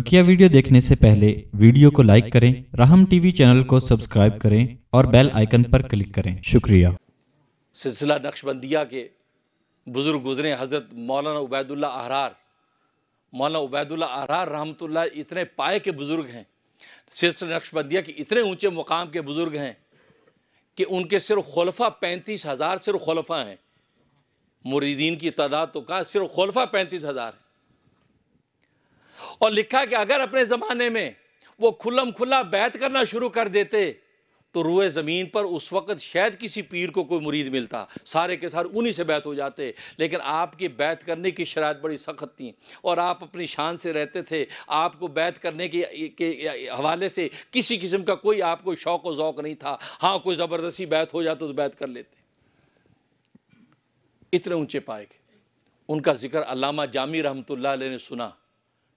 बकिया वीडियो देखने से पहले वीडियो को लाइक करें राहम टीवी चैनल को सब्सक्राइब करें और बेल आइकन पर क्लिक करें शुक्रिया सिलसिला नक्शबंदिया के बुज़ुर्ग गुजरे हज़रत मौलाना उबैदुल्ला आहरार मौलाना उबैदुल्ला आहरार रहमत इतने पाए के बुज़ुर्ग हैं सिलसिला नक्शबंदिया के इतने ऊँचे मुकाम के बुज़ुर्ग हैं कि उनके सिर्फ खलफा पैंतीस हज़ार सिर्फ खलफा हैं मुरीदीन की तादाद तो कहा सिर्फ खलफा पैंतीस हज़ार है और लिखा कि अगर अपने ज़माने में वो खुलम खुला बैत करना शुरू कर देते तो रुए ज़मीन पर उस वक़्त शायद किसी पीर को कोई मुरीद मिलता सारे के सारे उन्हीं से बैत हो जाते लेकिन आपकी बैत करने की शरात बड़ी सख्त थी और आप अपनी शान से रहते थे आपको बैत करने के, के हवाले से किसी किस्म का कोई आपको शौक़ और ओक़ नहीं था हाँ कोई ज़बरदस्ती बैत हो जाता तो बैत कर लेते इतने ऊँचे पाए उनका जिक्र अलामा जामी रहमत ने सुना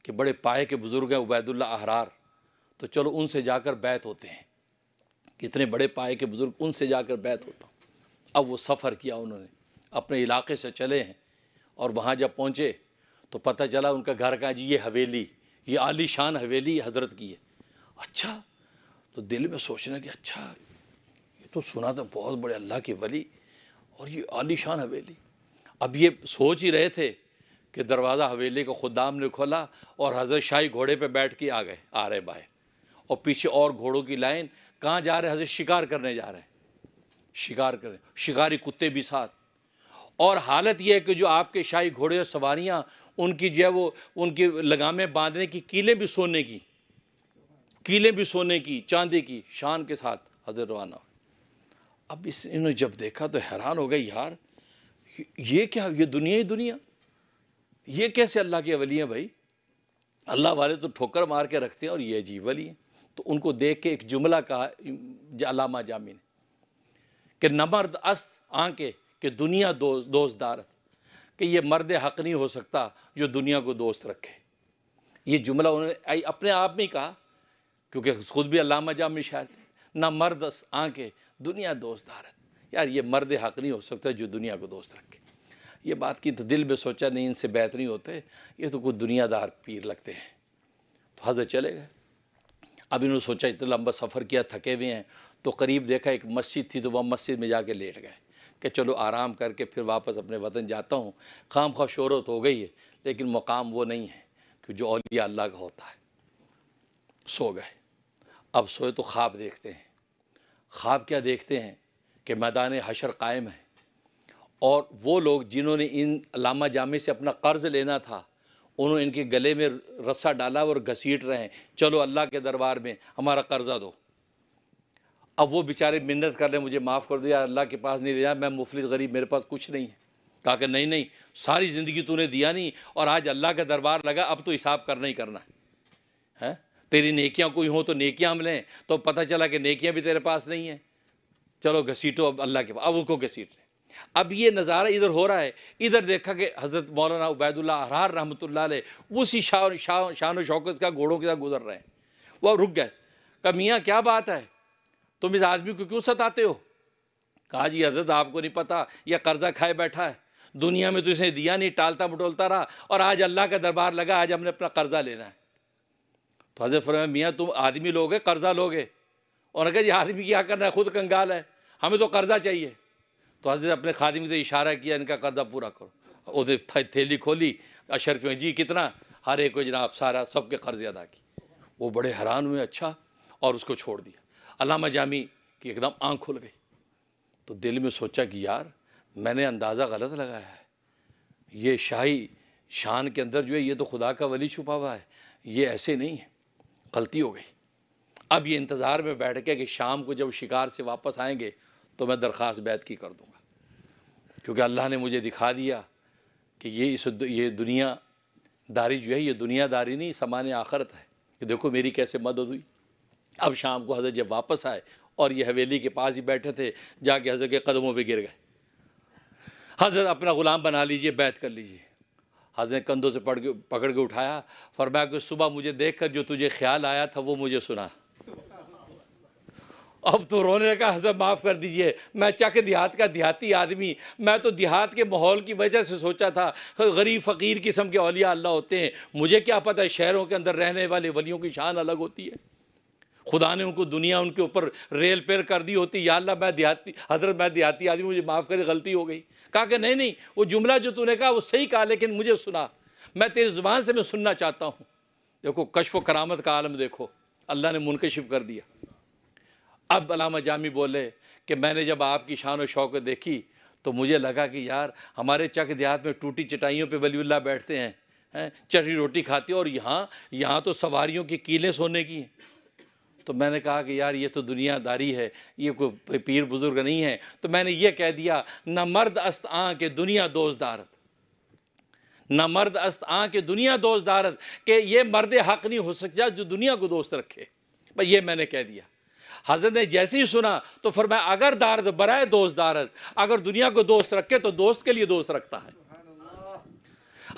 कि बड़े पाए के बुज़ुर्ग हैं उबैदुल्ला अहरार तो चलो उनसे जाकर बैत होते हैं कितने बड़े पाए के बुज़ुर्ग उनसे जाकर बैत होता अब वो सफ़र किया उन्होंने अपने इलाके से चले हैं और वहाँ जब पहुँचे तो पता चला उनका घर का जी ये हवेली ये आलीशान हवेली हजरत की है अच्छा तो दिल में सोचना कि अच्छा ये तो सुना था तो बहुत बड़े अल्लाह के वली और ये आलीशान हवेली अब ये सोच ही रहे थे कि दरवाज़ा हवेली का खुदाम ने खोला और हज़रत शाही घोड़े पर बैठ के आ गए आ रहे बाए और पीछे और घोड़ों की लाइन कहाँ जा रहे हजरत शिकार करने जा रहे हैं शिकार करें शिकारी कुत्ते भी साथ और हालत यह है कि जो आपके शाही घोड़े और सवारियाँ उनकी जो है वो उनकी लगामें बांधने की कीलें भी सोने की कीलें भी सोने की चांदी की शान के साथ हजर रवाना अब इस इन्होंने जब देखा तो हैरान हो गए यार ये क्या ये दुनिया ही दुनिया ये कैसे अल्लाह के वली हैं भाई अल्लाह वाले तो ठोकर मार के रखते हैं और ये अजीब वली हैं तो उनको देख के एक जुमला कहा अलामा जामी ने कि नमर्द अस्त आंके कि दुनिया दोस्त दोस्तदार कि ये मर्द हक नहीं हो सकता जो दुनिया को दोस्त रखे ये जुमला उन्होंने अपने आप में ही कहा क्योंकि खुद भी अलामा जामी शायर थे ना मर्द आंके दुनिया दोस्त दारत यार ये मर्द हक नहीं हो सकता जो दुनिया को दोस्त रखे ये बात की तो दिल में सोचा नहीं इनसे बेहतरी नहीं होते ये तो कुछ दुनियादार पीर लगते हैं तो हजरत चले गए अब इन्होंने सोचा इतना लंबा सफ़र किया थके हुए हैं तो करीब देखा एक मस्जिद थी तो वह मस्जिद में जाके लेट गए कि चलो आराम करके फिर वापस अपने वतन जाता हूँ खाम खा शोरत हो गई है लेकिन मुकाम वो नहीं है कि जो अलिया अल्लाह का होता है सो गए अब सोए तो ख्वाब देखते हैं ख्वाब क्या देखते हैं कि मैदान हशर कायम है और वो लोग जिन्होंने इन लामा जामे से अपना कर्ज़ लेना था उन्होंने इनके गले में रस्सा डाला और घसीट रहे हैं चलो अल्लाह के दरबार में हमारा कर्ज़ा दो अब वो बेचारे मिन्नत कर ले मुझे माफ़ कर दो यार अल्लाह के पास नहीं ले मैं मुफलिस गरीब मेरे पास कुछ नहीं है कहा कि नहीं नहीं सारी ज़िंदगी तूने दिया नहीं और आज अल्लाह का दरबार लगा अब तो हिसाब करना ही करना है तेरी नेकियां कोई हो तो नेकियां हम लें तो पता चला कि नेकियां भी तेरे पास नहीं है चलो घसीटो अब अल्लाह के पास अब उनको घसीट रहे अब ये नज़ारा इधर हो रहा है इधर देखा कि हज़रत मौलाना उबैदुल्ला हरार रहमत उसी शाह शाह शान शौकत का घोड़ों के साथ गुजर रहे हैं वह रुक गए कहा मियाँ क्या बात है तुम इस आदमी को क्यों सताते हो कहा जी हजरत आपको नहीं पता यह कर्ज़ा खाए बैठा है दुनिया में तो इसने दिया नहीं टालता मटोलता रहा और आज अल्लाह का दरबार लगा आज हमने अपना कर्ज़ा लेना है तो हजरत फरमाया मियाँ तुम आदमी लोगे कर्ज़ा लोगे और अगर ये आदमी क्या करना है खुद कंगाल है हमें तो कर्ज़ा चाहिए तो हजरत अपने खादिम से इशारा किया इनका कर्जा पूरा करो उसने थैली खोली अशरफ में जी कितना हर एक को जनाब सारा सब के अदा की वो बड़े हैरान हुए अच्छा और उसको छोड़ दिया अलामा जामी की एकदम आँख खुल गई तो दिल में सोचा कि यार मैंने अंदाज़ा गलत लगाया है ये शाही शान के अंदर जो है ये तो खुदा का वली छुपा हुआ है ये ऐसे नहीं है गलती हो गई अब ये इंतज़ार में बैठ गया कि शाम को जब शिकार से वापस आएंगे तो मैं दरख्वास्त बैत की कर दूँगा क्योंकि अल्लाह ने मुझे दिखा दिया कि ये इस ये दुनिया दारी जो है ये दुनिया दारी नहीं समान आखरत है कि देखो मेरी कैसे मदद हुई अब शाम को हज़रत जब वापस आए और ये हवेली के पास ही बैठे थे जाके हज़रत के कदमों पे गिर गए हज़रत अपना ग़ुलाम बना लीजिए बैत कर लीजिए हज़रत कंधों से पड़ के पकड़ के उठाया फरमाया कि सुबह मुझे देख कर जो तुझे ख्याल आया था वो मुझे सुना अब तो रोने का हजरत माफ़ कर दीजिए मैं चक देहात का देहाती आदमी मैं तो देहात के माहौल की वजह से सोचा था गरीब फ़कीर किस्म के अलिया अल्लाह होते हैं मुझे क्या पता है शहरों के अंदर रहने वाले वलियों की शान अलग होती है खुदा ने उनको दुनिया उनके ऊपर रेल पेर कर दी होती या अल्लाह मैं देहाती हजरत मैं देहाती आदमी मुझे माफ़ करी गलती हो गई कहा कि नहीं नहीं वो जुमला जो तूने कहा वो सही कहा लेकिन मुझे सुना मैं तेरी ज़ुबान से मैं सुनना चाहता हूँ देखो कशफ करामत का आलम देखो अल्लाह ने मुनकशिफ कर दिया अब अलामा जामी बोले कि मैंने जब आपकी शान और शौक देखी तो मुझे लगा कि यार हमारे चक देहात में टूटी चटाइयों पे वलीउल्ला बैठते हैं हैं चटी रोटी खाते और यहाँ यहाँ तो सवारियों की कीलें सोने की हैं तो मैंने कहा कि यार ये तो दुनियादारी है ये कोई पीर बुज़ुर्ग नहीं है तो मैंने ये कह दिया ना मर्द अस्त आ के दुनिया दोस्त दारत ना मर्द अस्त आ के दुनिया दोस्त दारत ये मर्द हक नहीं हो सकता जो दुनिया को दोस्त रखे पर ये मैंने कह दिया हजरत ने जैसे ही सुना तो फिर मैं अगर दारद बरए दोस्त दारद अगर दुनिया को दोस्त रखे तो दोस्त के लिए दोस्त रखता है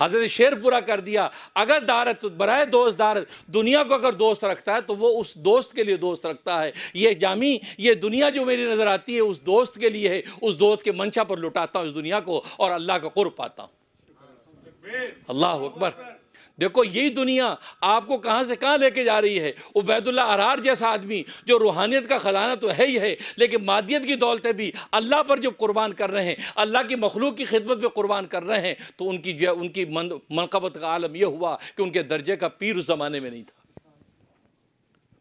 हजरत ने शेर पूरा कर दिया अगर दारद तो बरए दोस्त दारद दुनिया को अगर दोस्त रखता है तो वो उस दोस्त के लिए दोस्त रखता है ये जामी ये दुनिया जो मेरी नज़र आती है उस दोस्त के लिए है उस दोस्त के मंशा पर लुटाता हूँ इस दुनिया को और अल्लाह का कुर पाता हूँ अल्लाह अकबर देखो यही दुनिया आपको कहाँ से कहाँ लेके जा रही है उबैदुल्ला अरार जैसा आदमी जो रूहानियत का ख़जाना तो है ही है लेकिन मादियत की दौलतें भी अल्लाह पर जब कुर्बान कर रहे हैं अल्लाह की मखलूक की खिदमत पर कुर्बान कर रहे हैं तो उनकी जो उनकी मनकबत का आलम यह हुआ कि उनके दर्जे का पीर उस ज़माने में नहीं था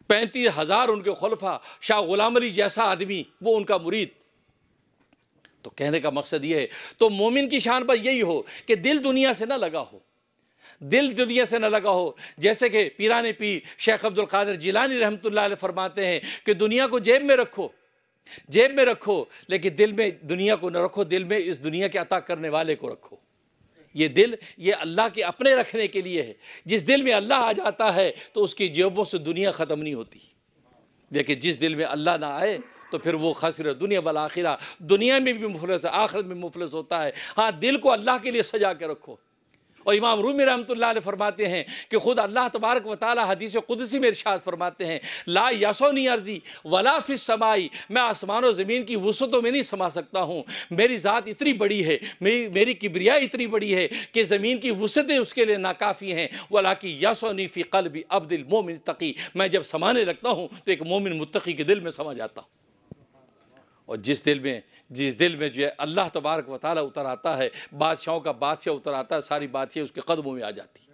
पैंतीस हज़ार उनके खलफा शाह गुलाम अली जैसा आदमी वो उनका मुरीद तो कहने का मकसद ये है तो मोमिन की शान पर यही हो कि दिल दुनिया से ना लगा हो दिल दुनिया से न लगा हो जैसे कि पीराने पी शेख अब्दुल कादिर जिलानी रहमत फरमाते हैं कि दुनिया को जेब में रखो जेब में रखो लेकिन दिल में दुनिया को न रखो दिल में इस दुनिया के अता करने वाले को रखो ये दिल ये अल्लाह के अपने रखने के लिए है जिस दिल में अल्लाह आ जाता है तो उसकी जेबों से दुनिया ख़त्म नहीं होती लेकिन जिस दिल में अल्लाह ना आए तो फिर वो खसर दुनिया वाला आखिरा दुनिया में भी मुफलस आखिरत में मुफलस होता है हाँ दिल को अल्लाह के लिए सजा के रखो और इमाम रूमी रहमत फरमाते हैं कि ख़ुद अल्लाह तबारक व ताली हदीस कुदसी में इर्शाद फरमाते हैं ला यासोनी अर्जी वला फिस समाई मैं आसमान और ज़मीन की वसूतों में नहीं समा सकता हूँ मेरी ज़ात इतनी बड़ी है मेरी मेरी किबरिया इतनी बड़ी है कि ज़मीन की वसूतें उसके लिए नाकाफ़ी हैं वला की यसोनी फ़ी कल भी अब दिल मोमिन तकी मैं जब समाने लगता हूँ तो एक मोमिन मुतकी के दिल में समा जाता हूँ और जिस दिल में जिस दिल में जो है अल्लाह तबारक वाली उतर आता है बादशाहों का बादशाह उतर आता है सारी बादशाह उसके कदमों में आ जाती है